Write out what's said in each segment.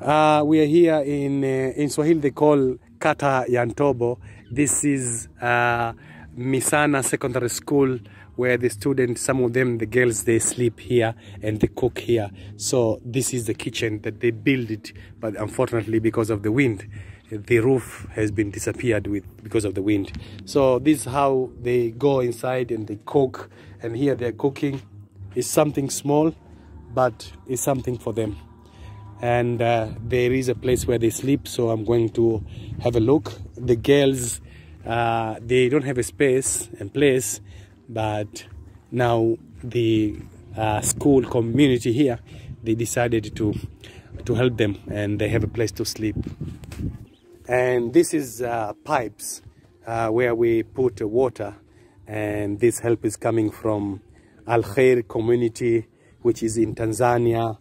Uh, we are here in uh, in Swahili they call Kata Yantobo. This is uh, Misana Secondary School where the students, some of them, the girls, they sleep here and they cook here. So this is the kitchen that they build. it, but unfortunately because of the wind, the roof has been disappeared with because of the wind. So this is how they go inside and they cook. And here they're cooking. It's something small, but it's something for them and uh, there is a place where they sleep so i'm going to have a look the girls uh, they don't have a space and place but now the uh, school community here they decided to to help them and they have a place to sleep and this is uh, pipes uh, where we put water and this help is coming from Al Khair community which is in Tanzania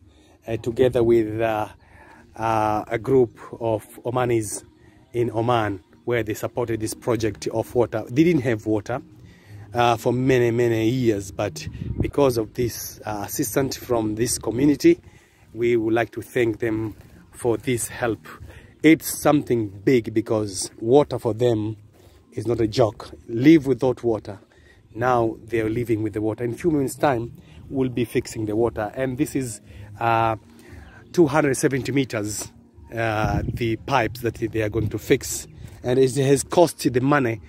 uh, together with uh, uh, a group of Omanis in Oman where they supported this project of water. They didn't have water uh, for many, many years, but because of this uh, assistance from this community, we would like to thank them for this help. It's something big because water for them is not a joke. Live without water now they're living with the water in a few minutes time we'll be fixing the water and this is uh, 270 meters uh, the pipes that they are going to fix and it has cost the money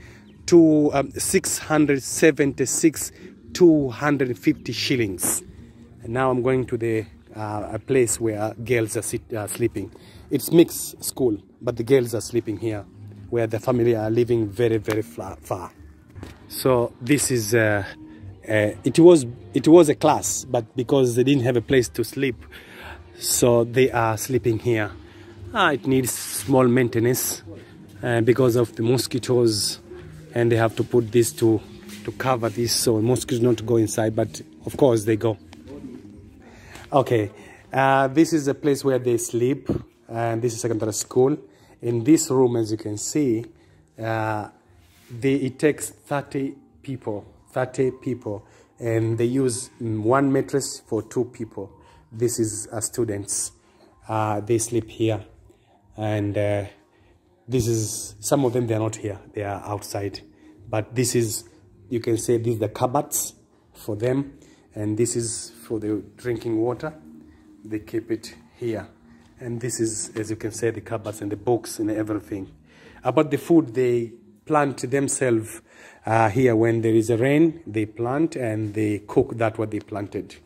to um, 676 250 shillings and now i'm going to the uh, a place where girls are sit, uh, sleeping it's mixed school but the girls are sleeping here where the family are living very very far so this is uh, uh, it was it was a class but because they didn't have a place to sleep so they are sleeping here ah, it needs small maintenance uh, because of the mosquitoes and they have to put this to to cover this so mosquitoes not go inside but of course they go okay uh, this is a place where they sleep and this is secondary school in this room as you can see uh, they it takes 30 people 30 people and they use one mattress for two people this is a uh, students uh, they sleep here and uh, this is some of them they are not here they are outside but this is you can say these the cupboards for them and this is for the drinking water they keep it here and this is as you can say the cupboards and the books and everything about the food they plant themselves uh, here when there is a rain they plant and they cook that what they planted